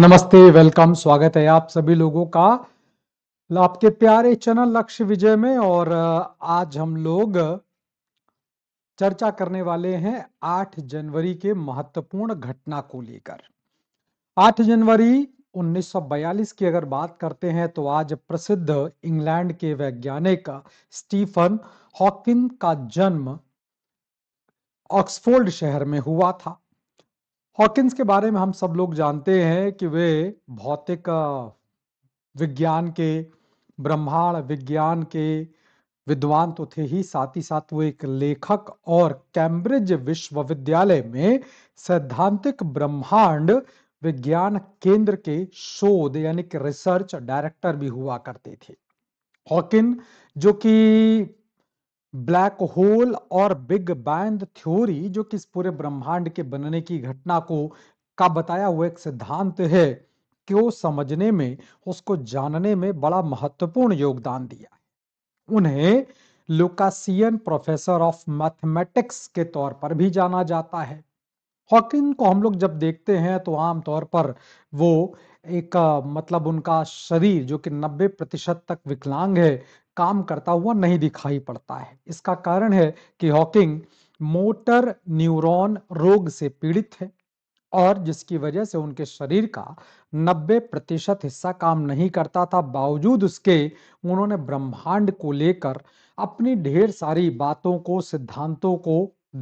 नमस्ते वेलकम स्वागत है आप सभी लोगों का आपके प्यारे चैनल लक्ष्य विजय में और आज हम लोग चर्चा करने वाले हैं 8 जनवरी के महत्वपूर्ण घटना को लेकर 8 जनवरी 1942 की अगर बात करते हैं तो आज प्रसिद्ध इंग्लैंड के वैज्ञानिक स्टीफन हॉकिन का जन्म ऑक्सफोर्ड शहर में हुआ था हॉकिंस के बारे में हम सब लोग जानते हैं कि वे भौतिक विज्ञान के ब्रह्मांड विज्ञान के विद्वान तो थे ही साथ ही साथ वो एक लेखक और कैम्ब्रिज विश्वविद्यालय में सैद्धांतिक ब्रह्मांड विज्ञान केंद्र के शोध यानी कि रिसर्च डायरेक्टर भी हुआ करते थे हॉकिन जो कि ब्लैक होल और बिग बैंग थ्योरी जो कि इस पूरे ब्रह्मांड के बनने की घटना को का बताया हुआ एक सिद्धांत है क्यों समझने में उसको जानने में बड़ा महत्वपूर्ण योगदान दिया उन्हें लुकासियन प्रोफेसर ऑफ मैथमेटिक्स के तौर पर भी जाना जाता है हॉकिन को हम लोग जब देखते हैं तो आमतौर पर वो एक मतलब उनका शरीर जो कि 90 प्रतिशत तक विकलांग है काम करता हुआ नहीं दिखाई पड़ता है इसका कारण है कि हॉकिंग मोटर न्यूरॉन रोग से पीड़ित है और जिसकी वजह से उनके शरीर का 90 प्रतिशत हिस्सा काम नहीं करता था बावजूद उसके उन्होंने ब्रह्मांड को लेकर अपनी ढेर सारी बातों को सिद्धांतों को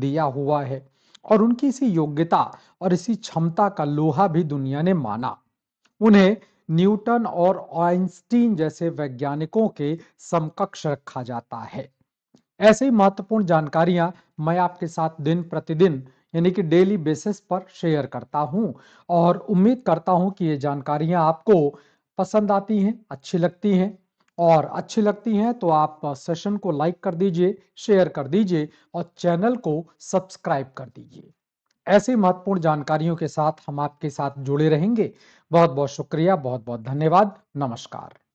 दिया हुआ है और उनकी इसी योग्यता और इसी क्षमता का लोहा भी दुनिया ने माना उन्हें न्यूटन और आइंस्टीन जैसे वैज्ञानिकों के समकक्ष रखा जाता है ही महत्वपूर्ण जानकारियां मैं आपके साथ दिन प्रतिदिन यानी कि डेली बेसिस पर शेयर करता हूं और उम्मीद करता हूं कि ये जानकारियां आपको पसंद आती हैं अच्छी लगती हैं और अच्छी लगती हैं तो आप सेशन को लाइक कर दीजिए शेयर कर दीजिए और चैनल को सब्सक्राइब कर दीजिए ऐसे महत्वपूर्ण जानकारियों के साथ हम आपके साथ जुड़े रहेंगे बहुत बहुत शुक्रिया बहुत बहुत धन्यवाद नमस्कार